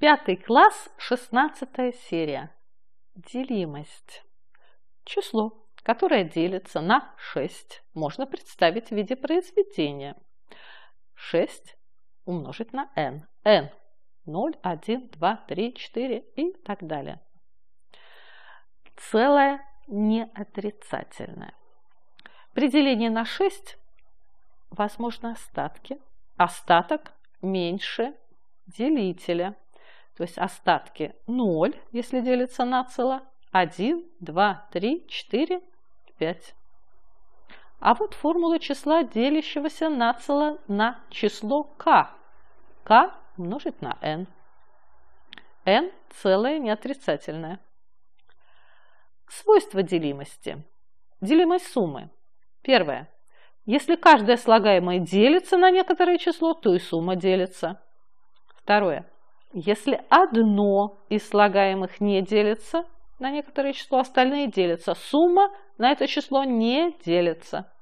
Пятый класс, шестнадцатая серия. Делимость. Число, которое делится на 6, можно представить в виде произведения. 6 умножить на n. n 0, 1, 2, 3, 4 и так далее. Целое неотрицательное. При делении на 6 возможны остатки. Остаток меньше делителя – то есть остатки 0, если делится на цело, 1, 2, 3, 4, 5. А вот формула числа, делящегося на цело на число k. k умножить на n. n целое неотрицательное. Свойства делимости. Делимость суммы. Первое. Если каждое слагаемое делится на некоторое число, то и сумма делится. Второе. Если одно из слагаемых не делится на некоторое число, остальные делятся. Сумма на это число не делится.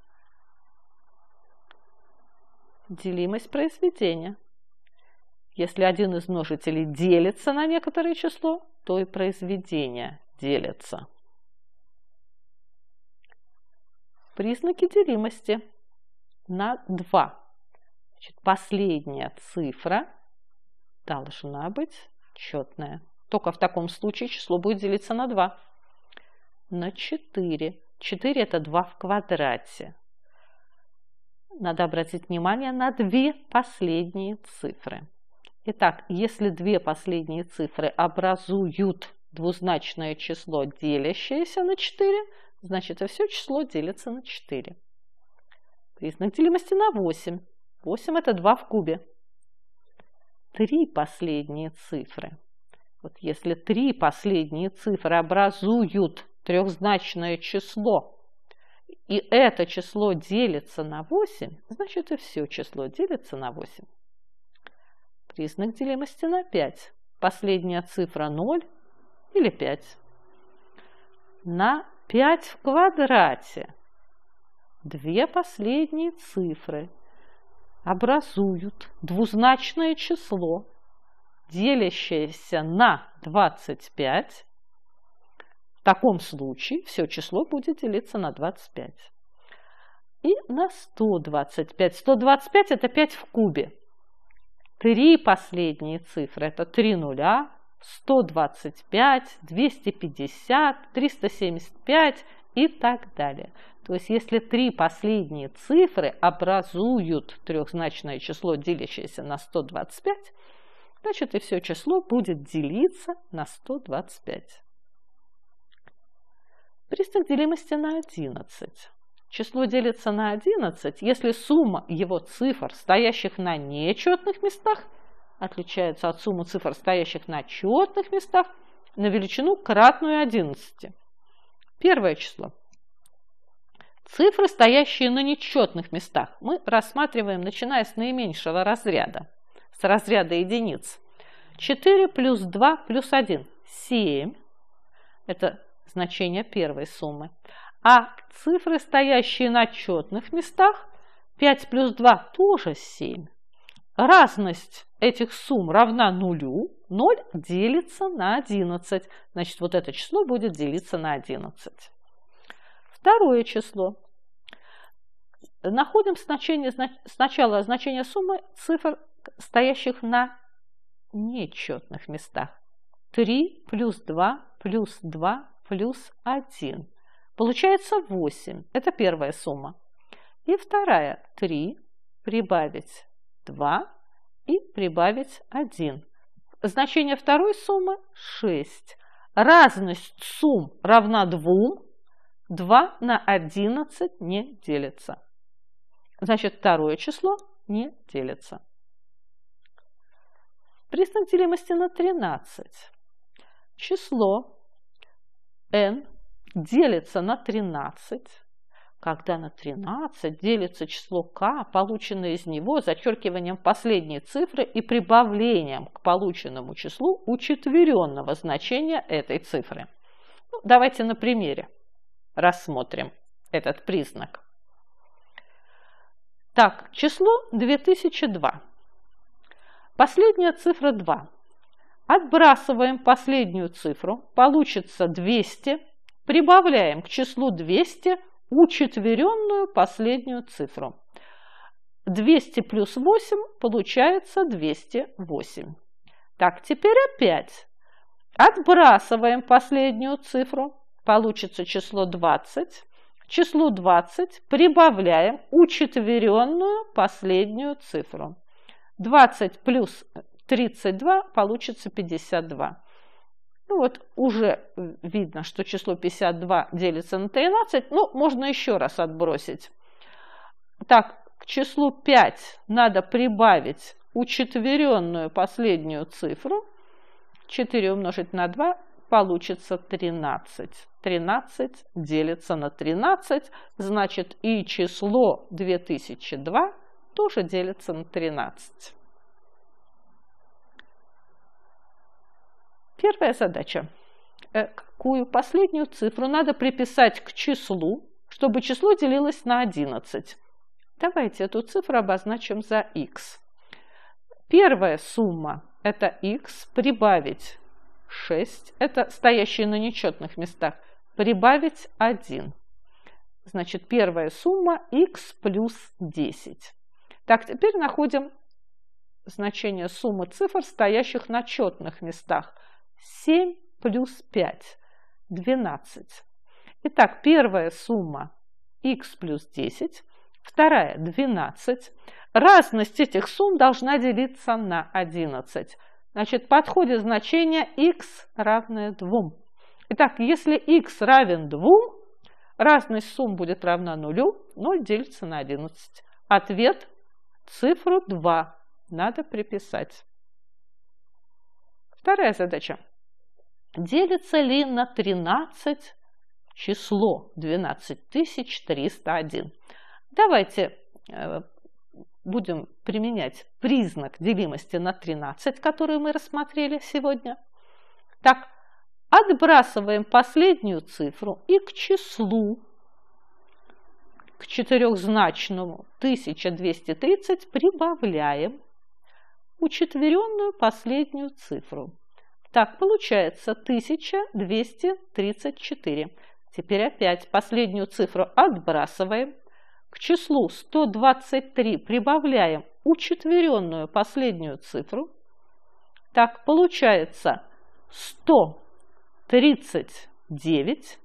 Делимость произведения. Если один из множителей делится на некоторое число, то и произведение делится. Признаки делимости на 2. Значит, последняя цифра должна быть четная. Только в таком случае число будет делиться на 2. На 4. 4 это 2 в квадрате. Надо обратить внимание на две последние цифры. Итак, если две последние цифры образуют двузначное число, делящееся на 4, значит и все число делится на 4. Признак делимости на 8. 8 это 2 в кубе три последние цифры. Вот если три последние цифры образуют трехзначное число, и это число делится на 8, значит и все число делится на 8. Признак делимости на 5. Последняя цифра 0 или 5. На 5 в квадрате. Две последние цифры – образуют двузначное число, делящееся на 25, в таком случае все число будет делиться на 25. И на 125. 125 это 5 в кубе. Три последние цифры это 3 нуля, 125, 250, 375 и так далее. То есть если три последние цифры образуют трехзначное число, делящееся на 125, значит и все число будет делиться на 125. Признак делимости на 11. Число делится на 11, если сумма его цифр, стоящих на нечетных местах, отличается от суммы цифр, стоящих на четных местах, на величину кратную 11. Первое число Цифры, стоящие на нечетных местах, мы рассматриваем, начиная с наименьшего разряда, с разряда единиц. 4 плюс 2 плюс 1 – 7. Это значение первой суммы. А цифры, стоящие на четных местах, 5 плюс 2 тоже 7. Разность этих сумм равна нулю. 0 делится на 11. Значит, вот это число будет делиться на 11. Второе число. Находим значение, сначала значение суммы цифр, стоящих на нечетных местах. 3 плюс 2 плюс 2 плюс 1. Получается 8. Это первая сумма. И вторая. 3 прибавить 2 и прибавить 1. Значение второй суммы 6. Разность сумм равна 2, 2 на 11 не делится. Значит, второе число не делится. Признак делимости на 13. Число n делится на 13. Когда на 13 делится число k, полученное из него зачеркиванием последней цифры и прибавлением к полученному числу учетверенного значения этой цифры. Ну, давайте на примере рассмотрим этот признак. Так, число 2002. Последняя цифра 2. Отбрасываем последнюю цифру, получится 200, прибавляем к числу 200 учетверенную последнюю цифру. 200 плюс 8 получается 208. Так, теперь опять отбрасываем последнюю цифру, получится число 20. К числу 20 прибавляем учетверенную последнюю цифру. 20 плюс 32 получится 52. Ну вот уже видно, что число 52 делится на 13. Ну, можно еще раз отбросить. Так, к числу 5 надо прибавить учетверенную последнюю цифру. 4 умножить на 2 получится 13. 13 делится на 13, значит и число 2002 тоже делится на 13. Первая задача. Э, какую последнюю цифру надо приписать к числу, чтобы число делилось на 11? Давайте эту цифру обозначим за x. Первая сумма – это x прибавить 6, это стоящие на нечетных местах, прибавить 1. Значит, первая сумма x плюс 10. Так, теперь находим значение суммы цифр, стоящих на четных местах. 7 плюс 5, 12. Итак, первая сумма x плюс 10, вторая 12. Разность этих сумм должна делиться на 11. Значит, подходит значение x равное 2. Итак, если x равен 2, разность сумм будет равна 0, 0 делится на 11. Ответ – цифру 2 надо приписать. Вторая задача. Делится ли на 13 число 12301? Давайте э, будем применять признак делимости на 13, который мы рассмотрели сегодня. Так, отбрасываем последнюю цифру и к числу, к четырехзначному 1230 прибавляем учетверенную последнюю цифру. Так, получается 1234. Теперь опять последнюю цифру отбрасываем к числу 123 прибавляем учетверенную последнюю цифру. Так получается 139.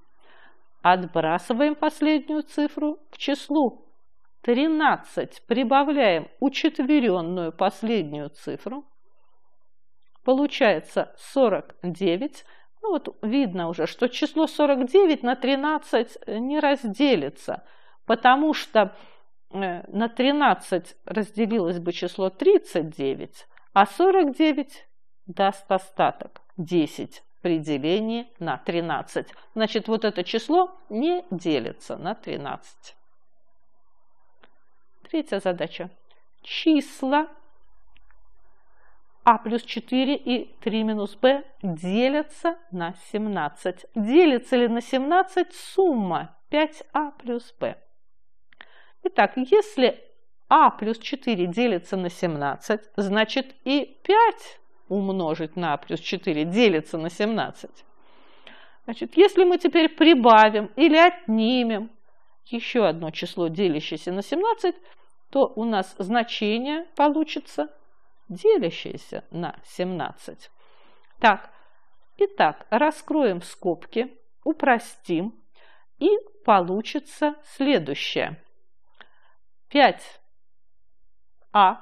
Отбрасываем последнюю цифру к числу 13. Прибавляем учетверенную последнюю цифру. Получается 49. Ну вот видно уже, что число 49 на 13 не разделится – потому что э, на 13 разделилось бы число 39, а 49 даст остаток 10 при делении на 13. Значит, вот это число не делится на 13. Третья задача. Числа а плюс 4 и 3 минус b делятся на 17. Делится ли на 17 сумма 5а плюс b? Итак, если а плюс 4 делится на 17, значит и 5 умножить на а плюс 4 делится на 17. Значит, если мы теперь прибавим или отнимем еще одно число, делящееся на 17, то у нас значение получится делящееся на 17. Так, итак, раскроем скобки, упростим, и получится следующее – 5а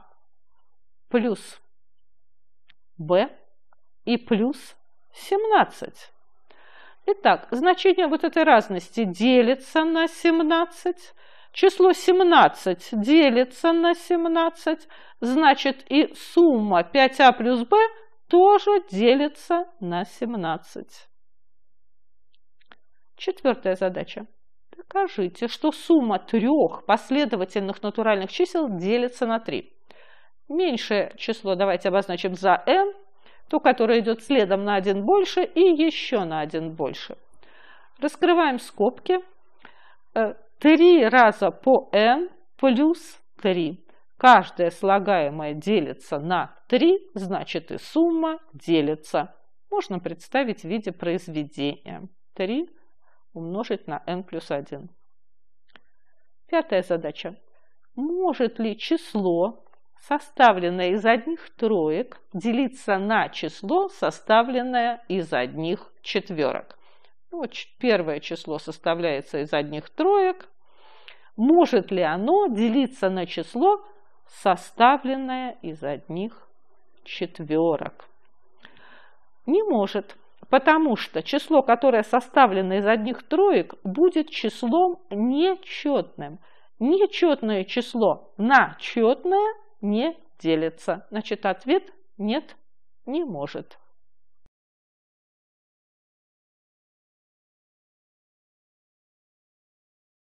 плюс b и плюс 17. Итак, значение вот этой разности делится на 17. Число 17 делится на 17, значит и сумма 5а плюс b тоже делится на 17. Четвертая задача. Покажите, что сумма трех последовательных натуральных чисел делится на 3. Меньшее число давайте обозначим за n, то, которое идет следом на 1 больше и еще на 1 больше. Раскрываем скобки. 3 э, раза по n плюс 3. Каждое слагаемое делится на 3, значит и сумма делится. Можно представить в виде произведения. 3 умножить на n плюс 1. Пятая задача. Может ли число, составленное из одних троек, делиться на число, составленное из одних четверок? Ну, вот первое число составляется из одних троек. Может ли оно делиться на число, составленное из одних четверок? Не может потому что число, которое составлено из одних троек, будет числом нечетным. Нечетное число на четное не делится. Значит, ответ нет, не может.